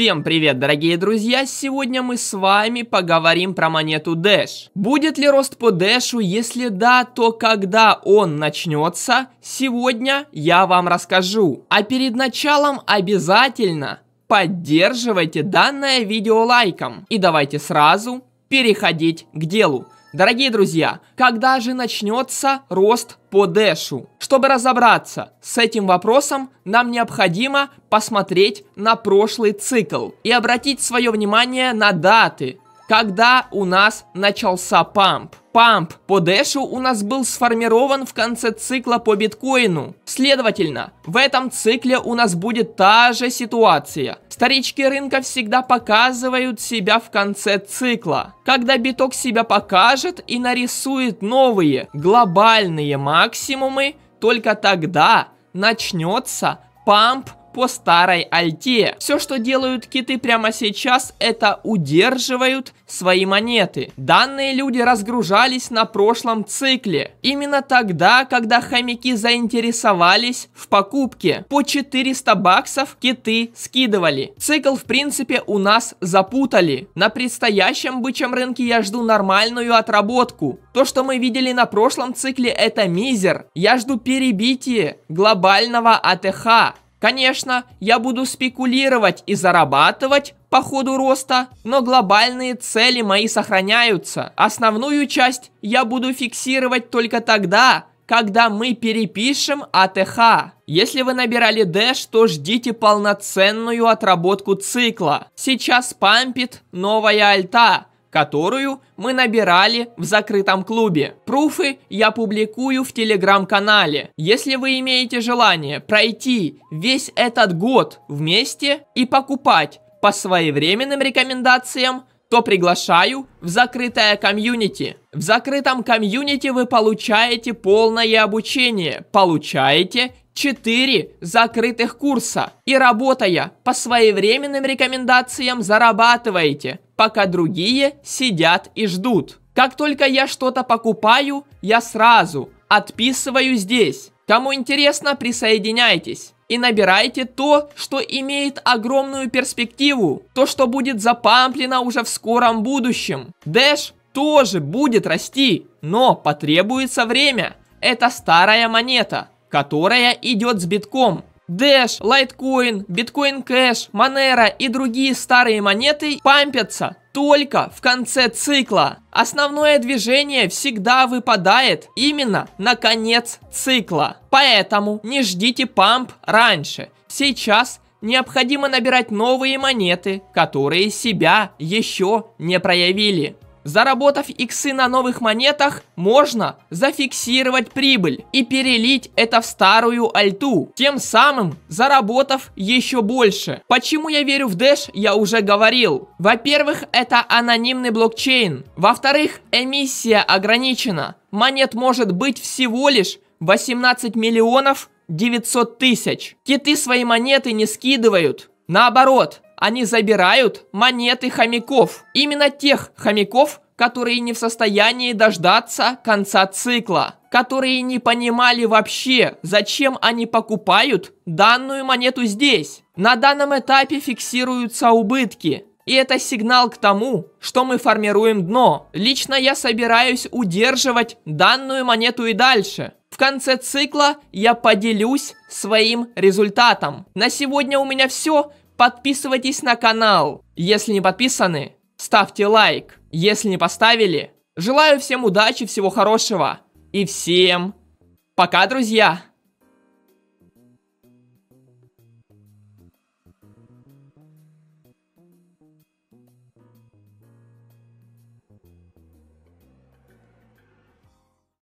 Всем привет, дорогие друзья! Сегодня мы с вами поговорим про монету Dash. Будет ли рост по Dash? Если да, то когда он начнется? Сегодня я вам расскажу. А перед началом обязательно поддерживайте данное видео лайком. И давайте сразу переходить к делу. Дорогие друзья, когда же начнется рост по Дэшу? Чтобы разобраться с этим вопросом, нам необходимо посмотреть на прошлый цикл и обратить свое внимание на даты, когда у нас начался памп. Памп по дэшу у нас был сформирован в конце цикла по биткоину. Следовательно, в этом цикле у нас будет та же ситуация. Старички рынка всегда показывают себя в конце цикла. Когда биток себя покажет и нарисует новые глобальные максимумы, только тогда начнется памп по старой альте. Все, что делают киты прямо сейчас, это удерживают свои монеты. Данные люди разгружались на прошлом цикле. Именно тогда, когда хомяки заинтересовались в покупке. По 400 баксов киты скидывали. Цикл, в принципе, у нас запутали. На предстоящем бычьем рынке я жду нормальную отработку. То, что мы видели на прошлом цикле, это мизер. Я жду перебитие глобального АТХ. Конечно, я буду спекулировать и зарабатывать по ходу роста, но глобальные цели мои сохраняются. Основную часть я буду фиксировать только тогда, когда мы перепишем АТХ. Если вы набирали дэш, то ждите полноценную отработку цикла. Сейчас пампит новая альта которую мы набирали в закрытом клубе. Пруфы я публикую в телеграм-канале. Если вы имеете желание пройти весь этот год вместе и покупать по своевременным рекомендациям, то приглашаю в закрытое комьюнити. В закрытом комьюнити вы получаете полное обучение, получаете 4 закрытых курса. И работая по своевременным рекомендациям, зарабатываете пока другие сидят и ждут. Как только я что-то покупаю, я сразу отписываю здесь. Кому интересно, присоединяйтесь и набирайте то, что имеет огромную перспективу, то, что будет запамплено уже в скором будущем. Дэш тоже будет расти, но потребуется время. Это старая монета, которая идет с битком. Dash, Litecoin, Bitcoin Cash, Monero и другие старые монеты пампятся только в конце цикла. Основное движение всегда выпадает именно на конец цикла. Поэтому не ждите памп раньше. Сейчас необходимо набирать новые монеты, которые себя еще не проявили. Заработав иксы на новых монетах, можно зафиксировать прибыль и перелить это в старую альту, тем самым заработав еще больше. Почему я верю в Dash, я уже говорил. Во-первых, это анонимный блокчейн. Во-вторых, эмиссия ограничена. Монет может быть всего лишь 18 миллионов 900 тысяч. Киты свои монеты не скидывают. Наоборот, они забирают монеты хомяков. Именно тех хомяков, которые не в состоянии дождаться конца цикла, которые не понимали вообще, зачем они покупают данную монету здесь. На данном этапе фиксируются убытки. И это сигнал к тому, что мы формируем дно. Лично я собираюсь удерживать данную монету и дальше. В конце цикла я поделюсь своим результатом. На сегодня у меня все подписывайтесь на канал. Если не подписаны, ставьте лайк. Если не поставили, желаю всем удачи, всего хорошего. И всем пока, друзья!